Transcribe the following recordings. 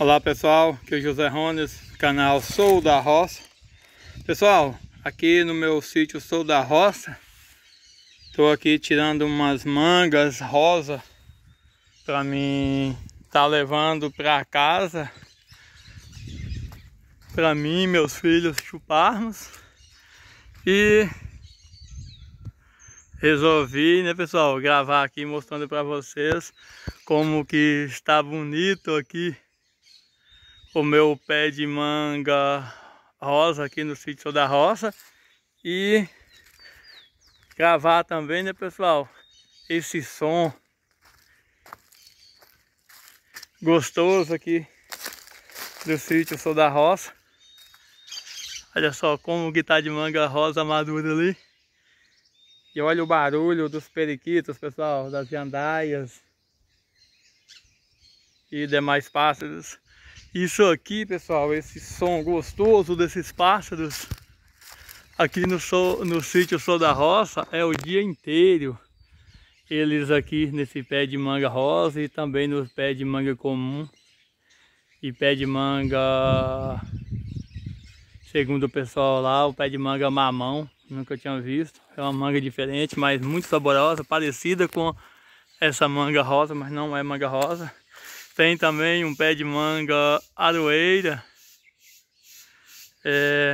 Olá pessoal, aqui é o José Rones, canal Sou da Roça Pessoal, aqui no meu sítio Sou da Roça Estou aqui tirando umas mangas rosa Para mim tá levando para casa Para mim e meus filhos chuparmos E resolvi, né pessoal, gravar aqui mostrando para vocês Como que está bonito aqui o meu pé de manga rosa aqui no sítio da roça e gravar também, né pessoal, esse som gostoso aqui do sítio Sou da Roça. Olha só como que tá de manga rosa madura ali. E olha o barulho dos periquitos, pessoal, das jandaias e demais pássaros. Isso aqui, pessoal, esse som gostoso desses pássaros aqui no, sol, no sítio Sol da Roça é o dia inteiro. Eles aqui nesse pé de manga rosa e também no pé de manga comum e pé de manga, segundo o pessoal lá, o pé de manga mamão, nunca tinha visto. É uma manga diferente, mas muito saborosa, parecida com essa manga rosa, mas não é manga rosa. Tem também um pé de manga aroeira. É...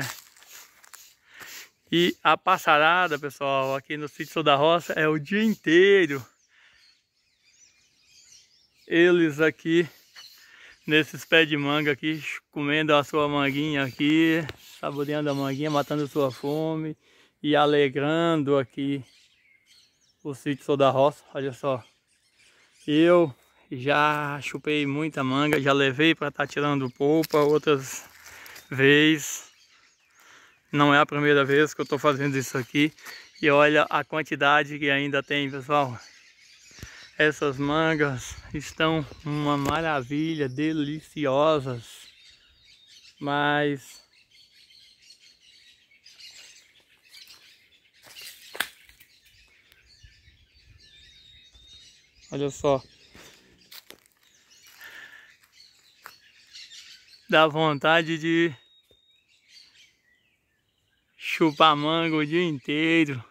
E a passarada, pessoal, aqui no sítio da roça é o dia inteiro. Eles aqui, nesses pés de manga aqui, comendo a sua manguinha aqui, saboreando a manguinha, matando a sua fome e alegrando aqui o sítio da roça. Olha só, eu já chupei muita manga, já levei para estar tá tirando polpa outras vezes. Não é a primeira vez que eu estou fazendo isso aqui. E olha a quantidade que ainda tem, pessoal. Essas mangas estão uma maravilha, deliciosas. Mas... Olha só. dá vontade de chupar manga o dia inteiro.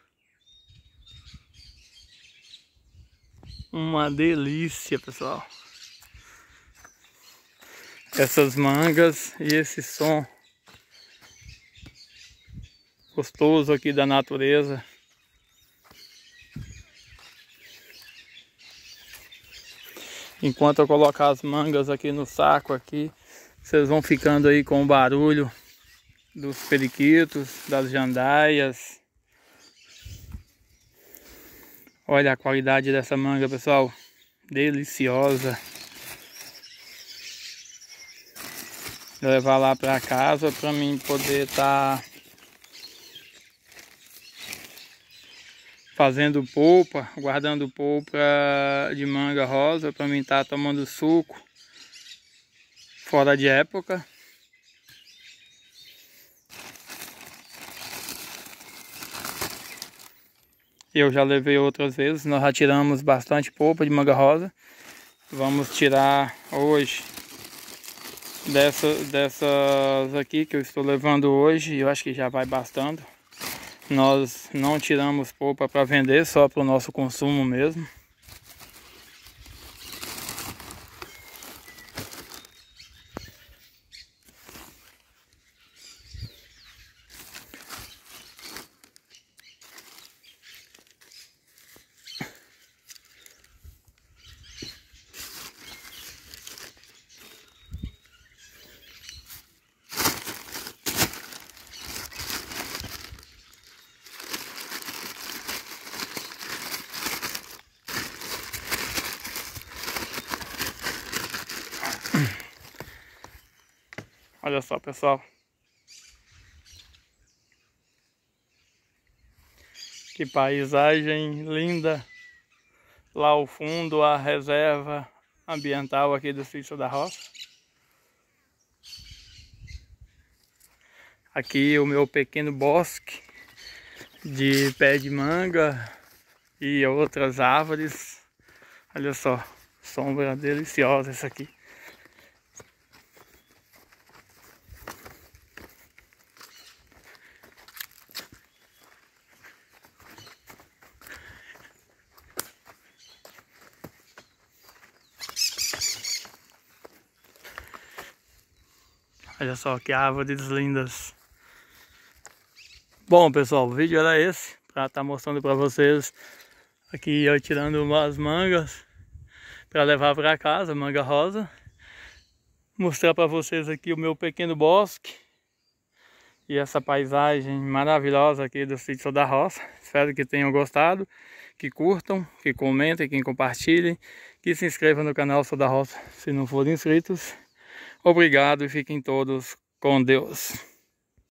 Uma delícia, pessoal. Essas mangas e esse som gostoso aqui da natureza. Enquanto eu colocar as mangas aqui no saco aqui, vocês vão ficando aí com o barulho dos periquitos, das jandaias. Olha a qualidade dessa manga, pessoal. Deliciosa. Vou levar lá para casa para mim poder estar tá fazendo polpa, guardando polpa de manga rosa para mim estar tá tomando suco fora de época. Eu já levei outras vezes, nós já tiramos bastante polpa de manga rosa. Vamos tirar hoje dessa, dessas aqui que eu estou levando hoje, eu acho que já vai bastando. Nós não tiramos polpa para vender, só para o nosso consumo mesmo. Olha só, pessoal. Que paisagem linda. Lá ao fundo a reserva ambiental aqui do sítio da roça. Aqui o meu pequeno bosque de pé de manga e outras árvores. Olha só, sombra deliciosa essa aqui. Olha só que árvores lindas. Bom, pessoal, o vídeo era esse. Pra estar tá mostrando pra vocês aqui eu tirando umas mangas para levar pra casa, manga rosa. Mostrar pra vocês aqui o meu pequeno bosque. E essa paisagem maravilhosa aqui do sítio da roça. Espero que tenham gostado, que curtam, que comentem, que compartilhem, que se inscrevam no canal Sou da Roça se não forem inscritos. Obrigado e fiquem todos com Deus.